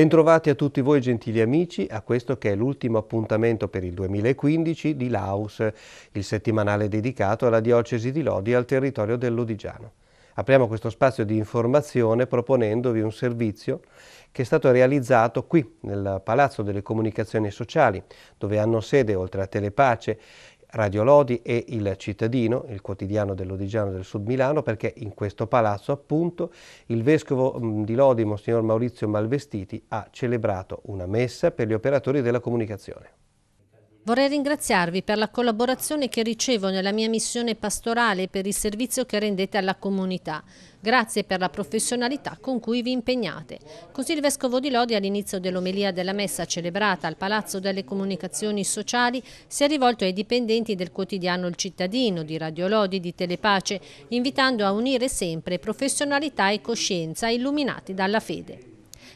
Bentrovati a tutti voi gentili amici a questo che è l'ultimo appuntamento per il 2015 di Laus, il settimanale dedicato alla diocesi di Lodi e al territorio dell'Odigiano. Apriamo questo spazio di informazione proponendovi un servizio che è stato realizzato qui, nel Palazzo delle Comunicazioni Sociali, dove hanno sede, oltre a Telepace, Radio Lodi e Il Cittadino, il quotidiano dell'Odigiano del Sud Milano, perché in questo palazzo appunto il vescovo mm, di Lodi, Monsignor Maurizio Malvestiti, ha celebrato una messa per gli operatori della comunicazione. Vorrei ringraziarvi per la collaborazione che ricevo nella mia missione pastorale e per il servizio che rendete alla comunità. Grazie per la professionalità con cui vi impegnate. Così il Vescovo di Lodi all'inizio dell'omelia della messa celebrata al Palazzo delle Comunicazioni Sociali si è rivolto ai dipendenti del quotidiano Il Cittadino, di Radio Lodi, di Telepace, invitando a unire sempre professionalità e coscienza illuminati dalla fede.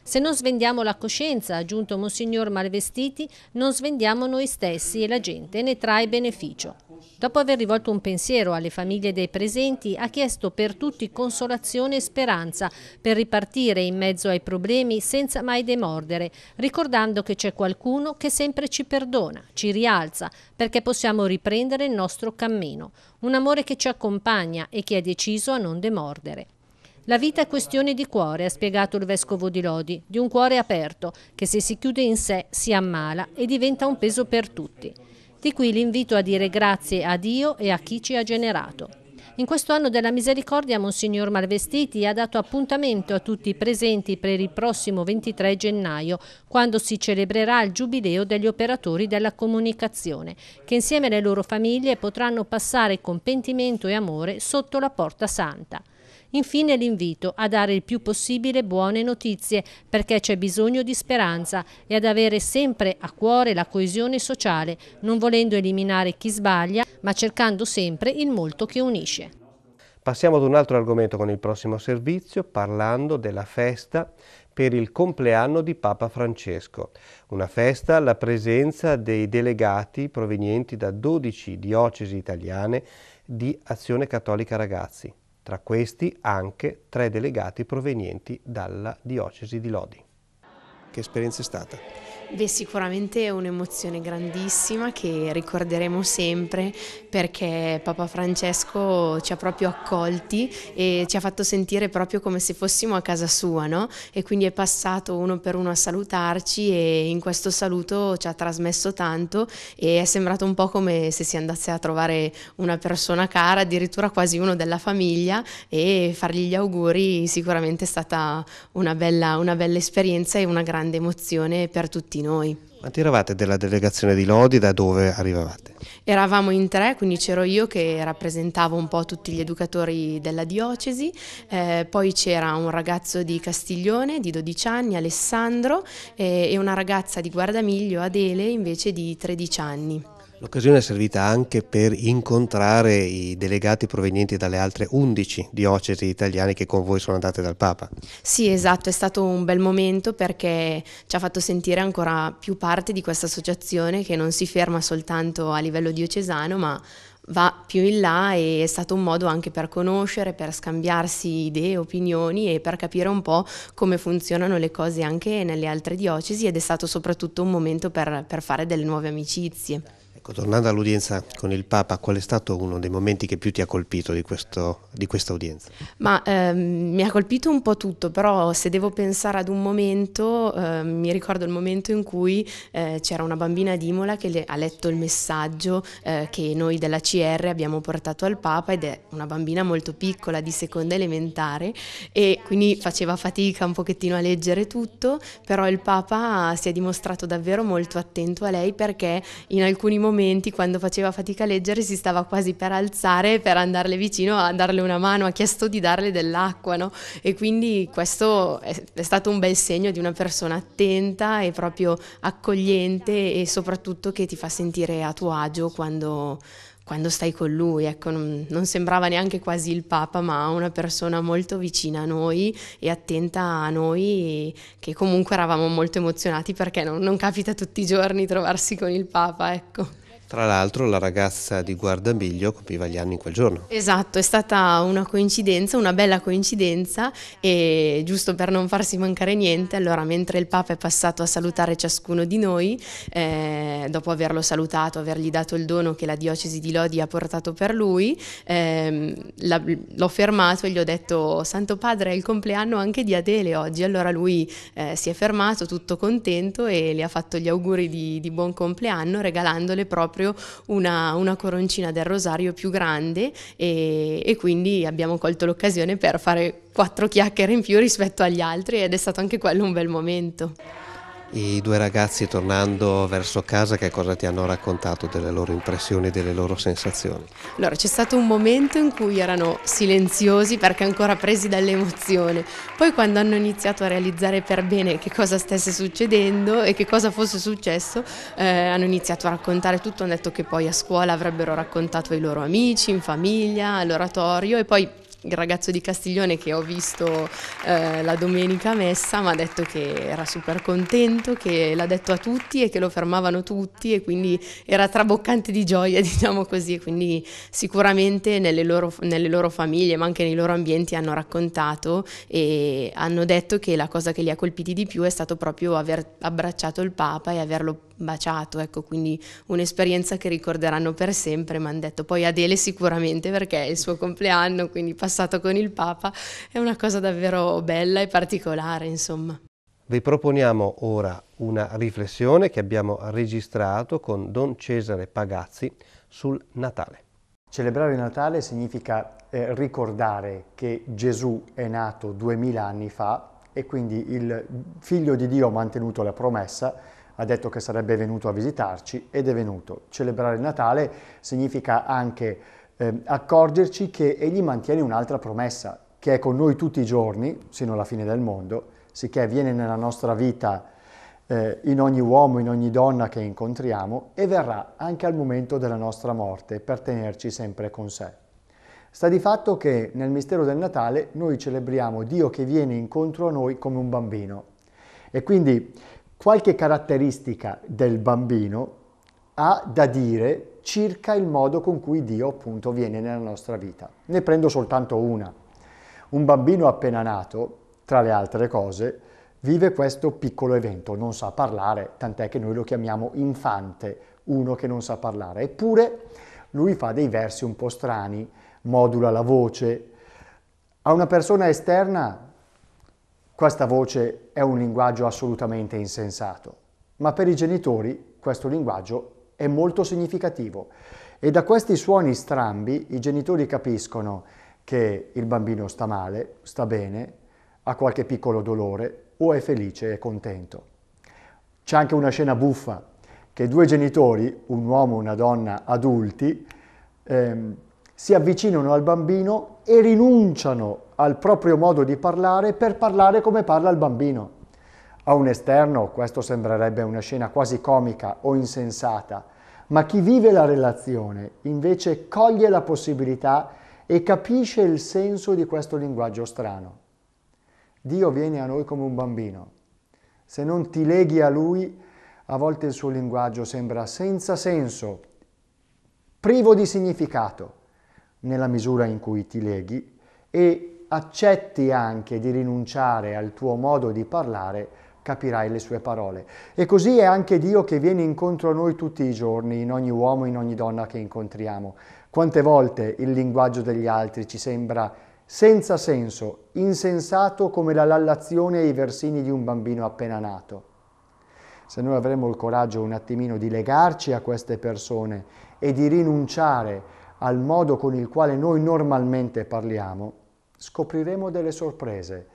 Se non svendiamo la coscienza, ha aggiunto Monsignor Malvestiti, non svendiamo noi stessi e la gente ne trae beneficio. Dopo aver rivolto un pensiero alle famiglie dei presenti, ha chiesto per tutti consolazione e speranza per ripartire in mezzo ai problemi senza mai demordere, ricordando che c'è qualcuno che sempre ci perdona, ci rialza, perché possiamo riprendere il nostro cammino. Un amore che ci accompagna e che è deciso a non demordere. La vita è questione di cuore, ha spiegato il vescovo di Lodi, di un cuore aperto che se si chiude in sé si ammala e diventa un peso per tutti. Di qui l'invito a dire grazie a Dio e a chi ci ha generato. In questo anno della misericordia Monsignor Malvestiti ha dato appuntamento a tutti i presenti per il prossimo 23 gennaio, quando si celebrerà il Giubileo degli operatori della comunicazione, che insieme alle loro famiglie potranno passare con pentimento e amore sotto la porta santa. Infine l'invito a dare il più possibile buone notizie perché c'è bisogno di speranza e ad avere sempre a cuore la coesione sociale, non volendo eliminare chi sbaglia ma cercando sempre il molto che unisce. Passiamo ad un altro argomento con il prossimo servizio parlando della festa per il compleanno di Papa Francesco. Una festa alla presenza dei delegati provenienti da 12 diocesi italiane di Azione Cattolica Ragazzi tra questi anche tre delegati provenienti dalla diocesi di Lodi. Che esperienza è stata? Beh, sicuramente è un'emozione grandissima che ricorderemo sempre perché Papa Francesco ci ha proprio accolti e ci ha fatto sentire proprio come se fossimo a casa sua, no? E quindi è passato uno per uno a salutarci e in questo saluto ci ha trasmesso tanto e è sembrato un po' come se si andasse a trovare una persona cara, addirittura quasi uno della famiglia e fargli gli auguri sicuramente è stata una bella, una bella esperienza e una grande emozione per tutti noi noi. Quanti eravate della delegazione di Lodi? Da dove arrivavate? Eravamo in tre, quindi c'ero io che rappresentavo un po' tutti gli educatori della diocesi, eh, poi c'era un ragazzo di Castiglione di 12 anni, Alessandro, eh, e una ragazza di Guardamiglio, Adele, invece di 13 anni. L'occasione è servita anche per incontrare i delegati provenienti dalle altre 11 diocesi italiane che con voi sono andate dal Papa. Sì, esatto, è stato un bel momento perché ci ha fatto sentire ancora più parte di questa associazione che non si ferma soltanto a livello diocesano, ma va più in là e è stato un modo anche per conoscere, per scambiarsi idee, opinioni e per capire un po' come funzionano le cose anche nelle altre diocesi ed è stato soprattutto un momento per, per fare delle nuove amicizie. Ecco, tornando all'udienza con il Papa, qual è stato uno dei momenti che più ti ha colpito di, questo, di questa udienza? Ma, ehm, mi ha colpito un po' tutto, però se devo pensare ad un momento, eh, mi ricordo il momento in cui eh, c'era una bambina di Imola che le, ha letto il messaggio eh, che noi della CR abbiamo portato al Papa ed è una bambina molto piccola, di seconda elementare e quindi faceva fatica un pochettino a leggere tutto, però il Papa si è dimostrato davvero molto attento a lei perché in alcuni momenti momenti quando faceva fatica a leggere si stava quasi per alzare per andarle vicino a darle una mano, ha chiesto di darle dell'acqua no? e quindi questo è, è stato un bel segno di una persona attenta e proprio accogliente e soprattutto che ti fa sentire a tuo agio quando, quando stai con lui, ecco, non, non, sembrava neanche quasi il Papa, ma una persona molto vicina a noi e attenta a noi, che comunque eravamo molto emozionati perché non, non capita tutti i giorni trovarsi con il Papa, ecco. Tra l'altro la ragazza di Guardamiglio compiva gli anni in quel giorno. Esatto, è stata una coincidenza, una bella coincidenza e giusto per non farsi mancare niente, allora mentre il Papa è passato a salutare ciascuno di noi, eh, dopo averlo salutato, avergli dato il dono che la diocesi di Lodi ha portato per lui, eh, l'ho fermato e gli ho detto Santo Padre è il compleanno anche di Adele oggi, allora lui eh, si è fermato tutto contento e le ha fatto gli auguri di, di buon compleanno regalandole proprio proprio una, una coroncina del rosario più grande e, e quindi abbiamo colto l'occasione per fare quattro chiacchiere in più rispetto agli altri ed è stato anche quello un bel momento. I due ragazzi tornando verso casa che cosa ti hanno raccontato delle loro impressioni, delle loro sensazioni? Allora c'è stato un momento in cui erano silenziosi perché ancora presi dall'emozione, poi quando hanno iniziato a realizzare per bene che cosa stesse succedendo e che cosa fosse successo, eh, hanno iniziato a raccontare tutto, hanno detto che poi a scuola avrebbero raccontato ai loro amici, in famiglia, all'oratorio e poi il ragazzo di Castiglione che ho visto eh, la domenica messa mi ha detto che era super contento, che l'ha detto a tutti e che lo fermavano tutti e quindi era traboccante di gioia, diciamo così, quindi sicuramente nelle loro, nelle loro famiglie ma anche nei loro ambienti hanno raccontato e hanno detto che la cosa che li ha colpiti di più è stato proprio aver abbracciato il Papa e averlo baciato, ecco, quindi un'esperienza che ricorderanno per sempre, mi hanno detto. Poi Adele sicuramente perché è il suo compleanno, quindi passato con il Papa, è una cosa davvero bella e particolare, insomma. Vi proponiamo ora una riflessione che abbiamo registrato con Don Cesare Pagazzi sul Natale. Celebrare il Natale significa eh, ricordare che Gesù è nato duemila anni fa e quindi il figlio di Dio ha mantenuto la promessa ha detto che sarebbe venuto a visitarci ed è venuto. Celebrare il Natale significa anche eh, accorgerci che egli mantiene un'altra promessa, che è con noi tutti i giorni, sino alla fine del mondo, sicché viene nella nostra vita eh, in ogni uomo, in ogni donna che incontriamo e verrà anche al momento della nostra morte per tenerci sempre con sé. Sta di fatto che nel mistero del Natale noi celebriamo Dio che viene incontro a noi come un bambino. E quindi qualche caratteristica del bambino ha da dire circa il modo con cui Dio appunto viene nella nostra vita. Ne prendo soltanto una. Un bambino appena nato, tra le altre cose, vive questo piccolo evento, non sa parlare, tant'è che noi lo chiamiamo infante, uno che non sa parlare. Eppure lui fa dei versi un po' strani, modula la voce. A una persona esterna questa voce è un linguaggio assolutamente insensato, ma per i genitori questo linguaggio è molto significativo e da questi suoni strambi i genitori capiscono che il bambino sta male, sta bene, ha qualche piccolo dolore o è felice e contento. C'è anche una scena buffa che due genitori, un uomo e una donna adulti, ehm, si avvicinano al bambino e rinunciano al proprio modo di parlare per parlare come parla il bambino. A un esterno questo sembrerebbe una scena quasi comica o insensata, ma chi vive la relazione invece coglie la possibilità e capisce il senso di questo linguaggio strano. Dio viene a noi come un bambino. Se non ti leghi a Lui, a volte il suo linguaggio sembra senza senso, privo di significato, nella misura in cui ti leghi e accetti anche di rinunciare al tuo modo di parlare, capirai le sue parole. E così è anche Dio che viene incontro a noi tutti i giorni, in ogni uomo, in ogni donna che incontriamo. Quante volte il linguaggio degli altri ci sembra senza senso, insensato come la lallazione ai versini di un bambino appena nato. Se noi avremo il coraggio un attimino di legarci a queste persone e di rinunciare al modo con il quale noi normalmente parliamo, scopriremo delle sorprese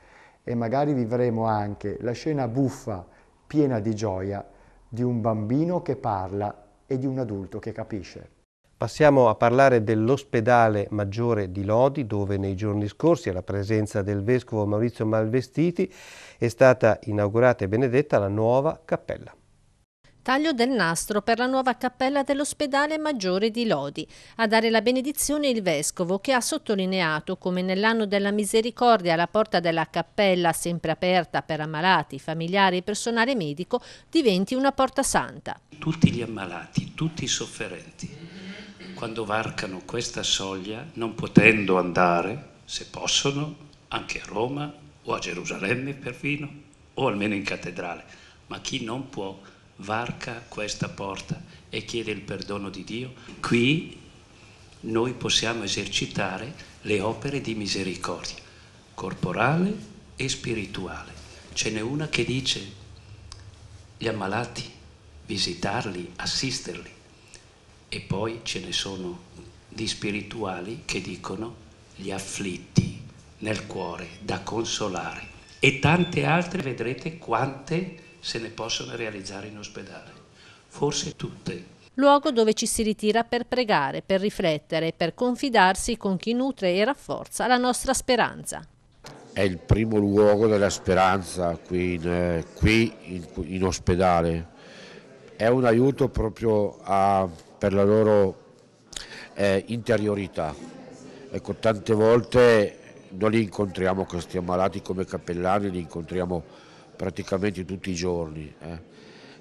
e magari vivremo anche la scena buffa, piena di gioia, di un bambino che parla e di un adulto che capisce. Passiamo a parlare dell'ospedale maggiore di Lodi, dove nei giorni scorsi, alla presenza del vescovo Maurizio Malvestiti, è stata inaugurata e benedetta la nuova cappella. Taglio del nastro per la nuova cappella dell'ospedale maggiore di Lodi. A dare la benedizione il vescovo che ha sottolineato come nell'anno della misericordia la porta della cappella, sempre aperta per ammalati, familiari e personale medico, diventi una porta santa. Tutti gli ammalati, tutti i sofferenti, quando varcano questa soglia, non potendo andare, se possono, anche a Roma o a Gerusalemme perfino, o almeno in cattedrale, ma chi non può andare, varca questa porta e chiede il perdono di Dio, qui noi possiamo esercitare le opere di misericordia, corporale e spirituale. Ce n'è una che dice gli ammalati, visitarli, assisterli. E poi ce ne sono di spirituali che dicono gli afflitti nel cuore, da consolare. E tante altre, vedrete quante se ne possono realizzare in ospedale. Forse tutte luogo dove ci si ritira per pregare, per riflettere, per confidarsi con chi nutre e rafforza la nostra speranza. È il primo luogo della speranza qui in, qui in, in ospedale, è un aiuto proprio a, per la loro eh, interiorità. Ecco, tante volte non li incontriamo questi ammalati come cappellani, li incontriamo praticamente tutti i giorni eh.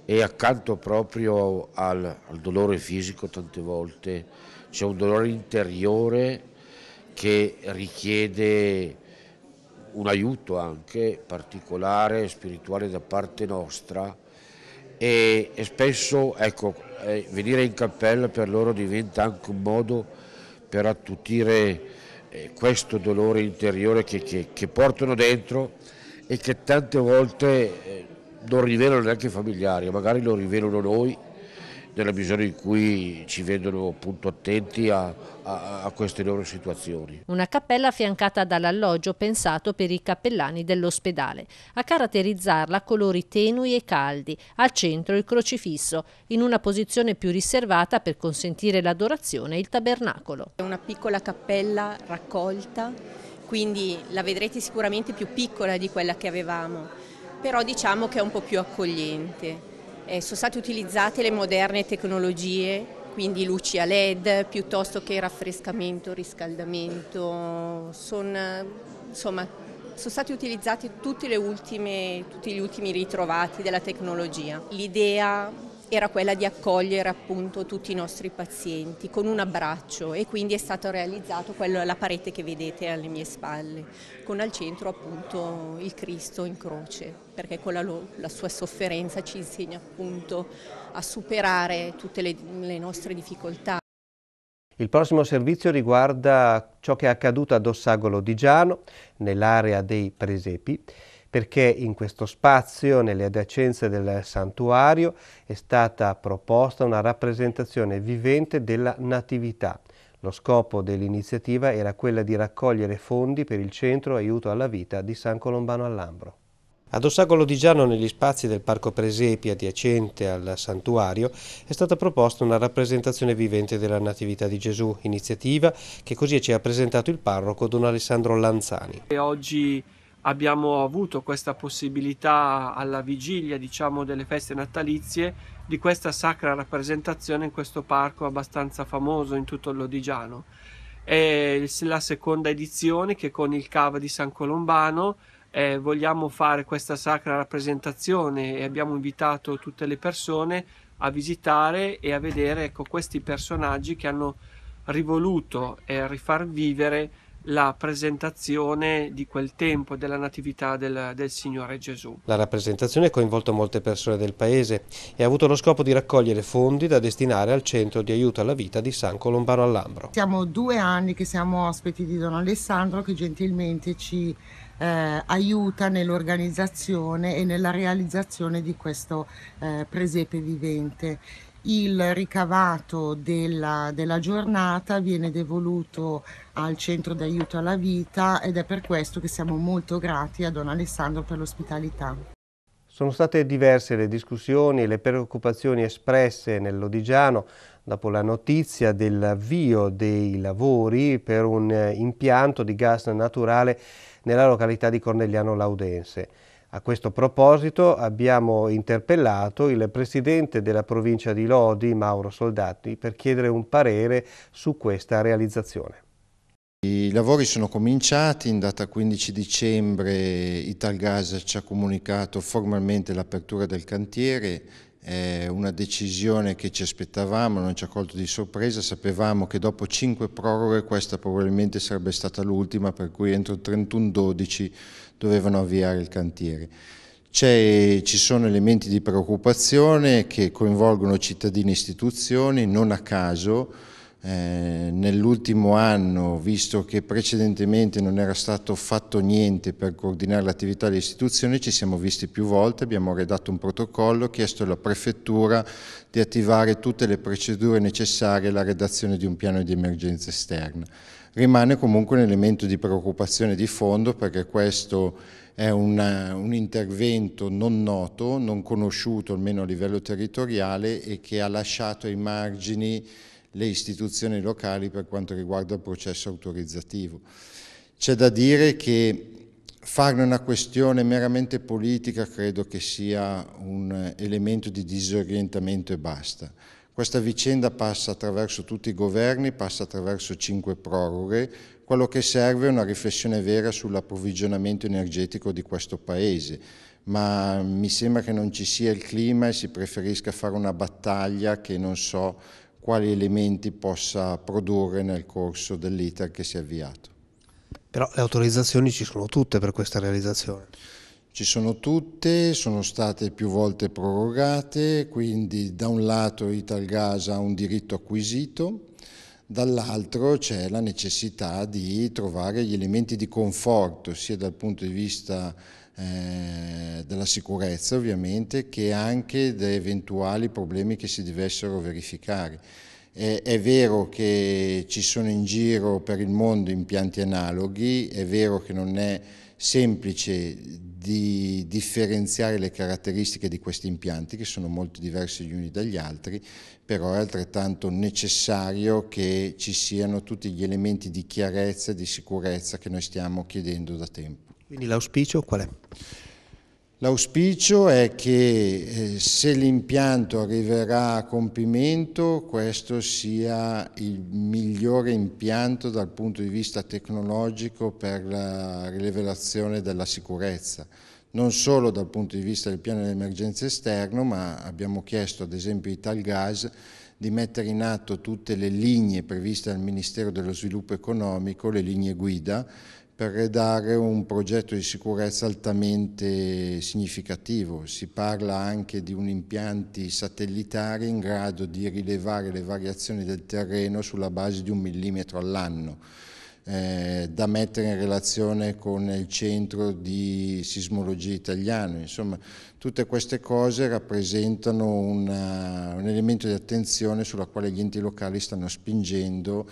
e accanto proprio al, al, dolore fisico tante volte c'è un dolore interiore che richiede un aiuto anche particolare, spirituale da parte nostra e, e spesso ecco, eh, venire in cappella per loro diventa anche un modo per attutire eh, questo dolore interiore che, che, che portano dentro e che tante volte eh, non rivelano neanche i familiari, magari lo rivelano noi nella misura in cui ci vedono appunto attenti a, a, a queste loro situazioni. Una cappella affiancata dall'alloggio pensato per i cappellani dell'ospedale. A caratterizzarla colori tenui e caldi, al centro il crocifisso, in una posizione più riservata per consentire l'adorazione il tabernacolo. È una piccola cappella raccolta quindi la vedrete sicuramente più piccola di quella che avevamo, però diciamo che è un po' più accogliente. Eh, sono state utilizzate le moderne tecnologie, quindi luci a led piuttosto che raffrescamento, riscaldamento, sono, insomma, sono stati utilizzati ultime, tutti gli ultimi ritrovati della tecnologia. L'idea era quella di accogliere appunto tutti i nostri pazienti con un abbraccio e quindi è stato realizzato quello, la parete che vedete alle mie spalle, con al centro appunto il Cristo in croce, perché con la, la sua sofferenza ci insegna appunto a superare tutte le, le nostre difficoltà. Il prossimo servizio riguarda ciò che è accaduto ad Ossagolo di Giano, nell'area dei Presepi, perché in questo spazio, nelle adiacenze del santuario, è stata proposta una rappresentazione vivente della Natività. Lo scopo dell'iniziativa era quella di raccogliere fondi per il centro aiuto alla vita di San Colombano all'Ambro. Ad Ossagolo di Giano, negli spazi del Parco Presepi adiacente al santuario, è stata proposta una rappresentazione vivente della Natività di Gesù, iniziativa che così ci ha presentato il parroco Don Alessandro Lanzani. E oggi abbiamo avuto questa possibilità alla vigilia diciamo delle feste natalizie di questa sacra rappresentazione in questo parco abbastanza famoso in tutto il Lodigiano è la seconda edizione che con il cava di San Colombano eh, vogliamo fare questa sacra rappresentazione e abbiamo invitato tutte le persone a visitare e a vedere ecco, questi personaggi che hanno rivoluto e eh, rifar vivere la presentazione di quel tempo della natività del, del, Signore Gesù. La rappresentazione ha coinvolto molte persone del paese e ha avuto lo scopo di raccogliere fondi da destinare al centro di aiuto alla vita di San Colombano all'Ambro. Siamo due anni che siamo ospiti di Don Alessandro che gentilmente ci eh, aiuta nell'organizzazione e nella realizzazione di questo eh, presepe vivente il ricavato della, della giornata viene devoluto al centro d'aiuto alla vita ed è per questo che siamo molto grati a Don Alessandro per l'ospitalità. Sono state diverse le discussioni e le preoccupazioni espresse nell'Odigiano dopo la notizia dell'avvio dei lavori per un impianto di gas naturale nella località di Cornegliano Laudense. A questo proposito abbiamo interpellato il presidente della provincia di Lodi, Mauro Soldati, per chiedere un parere su questa realizzazione. I lavori sono cominciati, in data 15 dicembre Italgas ci ha comunicato formalmente l'apertura del cantiere, è una decisione che ci aspettavamo, non ci ha colto di sorpresa, sapevamo che dopo cinque proroghe questa probabilmente sarebbe stata l'ultima, per cui entro il 31-12 dovevano avviare il cantiere. ci sono elementi di preoccupazione che coinvolgono cittadini e istituzioni, non a caso eh, nell'ultimo anno, visto che precedentemente non era stato fatto niente per coordinare l'attività delle istituzioni, ci siamo visti più volte, abbiamo redatto un protocollo, chiesto alla Prefettura di attivare tutte le procedure necessarie alla redazione di un piano di emergenza esterna rimane comunque un elemento di preoccupazione di fondo perché questo è una, un intervento non noto, non conosciuto almeno a livello territoriale e che ha lasciato ai margini le istituzioni locali per quanto riguarda il processo autorizzativo. C'è da dire che farne una questione meramente politica credo che sia un elemento di disorientamento e basta. Questa vicenda passa attraverso tutti i governi, passa attraverso cinque proroghe. Quello che serve è una riflessione vera sull'approvvigionamento energetico di questo Paese, ma mi sembra che non ci sia il clima e si preferisca fare una battaglia che non so quali elementi possa produrre nel corso dell'iter che si è avviato. Però le autorizzazioni ci sono tutte per questa realizzazione ci sono tutte, sono state più volte prorogate, quindi da un lato Italgas ha un diritto acquisito, dall'altro c'è la necessità di trovare gli elementi di conforto sia dal punto di vista eh, della sicurezza ovviamente che anche da eventuali problemi che si dovessero verificare. Eh, è vero che ci sono in giro per il mondo impianti analoghi, è vero che non è semplice di differenziare le caratteristiche di questi impianti che sono molto diversi gli uni dagli altri, però è altrettanto necessario che ci siano tutti gli elementi di chiarezza e di sicurezza che noi stiamo chiedendo da tempo. Quindi l'auspicio qual è? L'auspicio è che eh, se l'impianto arriverà a compimento questo sia il migliore impianto dal punto di vista tecnologico per la rilevazione della sicurezza, non solo dal punto di vista del piano di emergenza esterno ma abbiamo chiesto ad esempio a Italgas di mettere in atto tutte le linee previste dal Ministero dello Sviluppo Economico, le linee guida, per redare un progetto di sicurezza altamente significativo. Si parla anche di un impianti satellitari in grado di rilevare le variazioni del terreno sulla base di un millimetro all'anno. Eh, da mettere in relazione con il centro di sismologia italiano. Insomma, tutte queste cose rappresentano una, un elemento di attenzione sulla quale gli enti locali stanno spingendo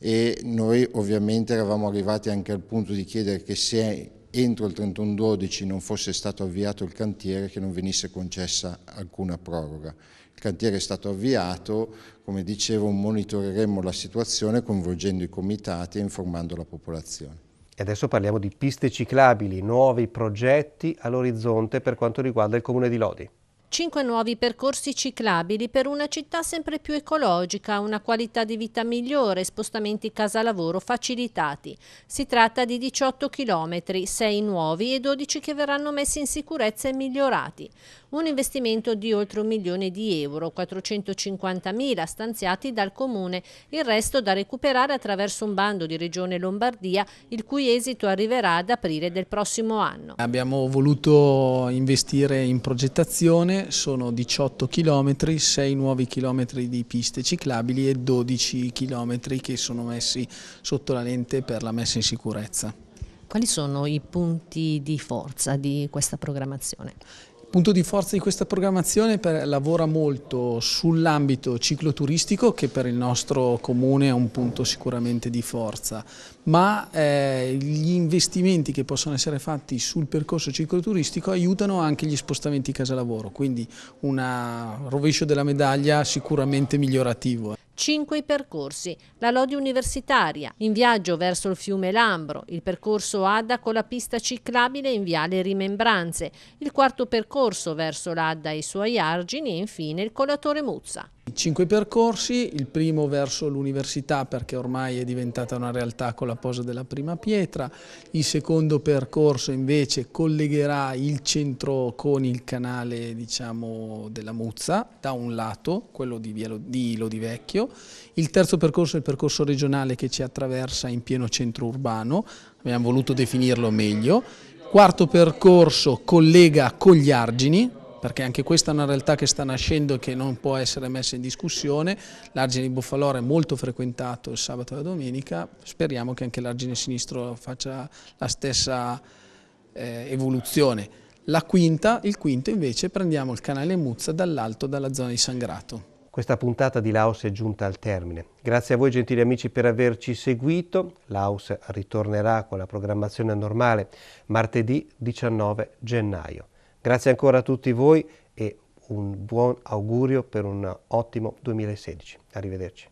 e noi ovviamente eravamo arrivati anche al punto di chiedere che se entro il 31-12 non fosse stato avviato il cantiere che non venisse concessa alcuna proroga. Il cantiere è stato avviato, come dicevo monitoreremo la situazione coinvolgendo i comitati e informando la popolazione. E adesso parliamo di piste ciclabili, nuovi progetti all'orizzonte per quanto riguarda il comune di Lodi. Cinque nuovi percorsi ciclabili per una città sempre più ecologica, una qualità di vita migliore, spostamenti casa-lavoro facilitati. Si tratta di 18 chilometri, 6 nuovi e 12 che verranno messi in sicurezza e migliorati. Un investimento di oltre un milione di euro, 450 mila stanziati dal Comune, il resto da recuperare attraverso un bando di Regione Lombardia, il cui esito arriverà ad aprile del prossimo anno. Abbiamo voluto investire in progettazione sono 18 km, 6 nuovi chilometri di piste ciclabili e 12 km che sono messi sotto la lente per la messa in sicurezza. Quali sono i punti di forza di questa programmazione? Il punto di forza di questa programmazione per, lavora molto sull'ambito cicloturistico che per il nostro comune è un punto sicuramente di forza, ma eh, gli investimenti che possono essere fatti sul percorso cicloturistico aiutano anche gli spostamenti casa-lavoro, quindi un rovescio della medaglia sicuramente migliorativo cinque i percorsi, la Lodi Universitaria, in viaggio verso il fiume Lambro, il percorso Adda con la pista ciclabile in viale Rimembranze, il quarto percorso verso l'Adda e i suoi argini e infine il colatore Muzza. Cinque percorsi, il primo verso l'università perché ormai è diventata una realtà con la posa della prima pietra, il secondo percorso invece collegherà il centro con il canale diciamo, della Muzza da un lato, quello di, Via di Lodivecchio, il terzo percorso è il percorso regionale che ci attraversa in pieno centro urbano, abbiamo voluto definirlo meglio, quarto percorso collega con gli argini, perché anche questa è una realtà che sta nascendo e che non può essere messa in discussione. L'argine di Buffaloro è molto frequentato il sabato e la domenica, speriamo che anche l'argine sinistro faccia la stessa eh, evoluzione. La quinta, il quinto invece, prendiamo il canale Muzza dall'alto, dalla zona di Sangrato. Questa puntata di Laos è giunta al termine. Grazie a voi gentili amici per averci seguito. Laos ritornerà con la programmazione normale martedì 19 gennaio. Grazie ancora a tutti voi e un buon augurio per un ottimo 2016. Arrivederci.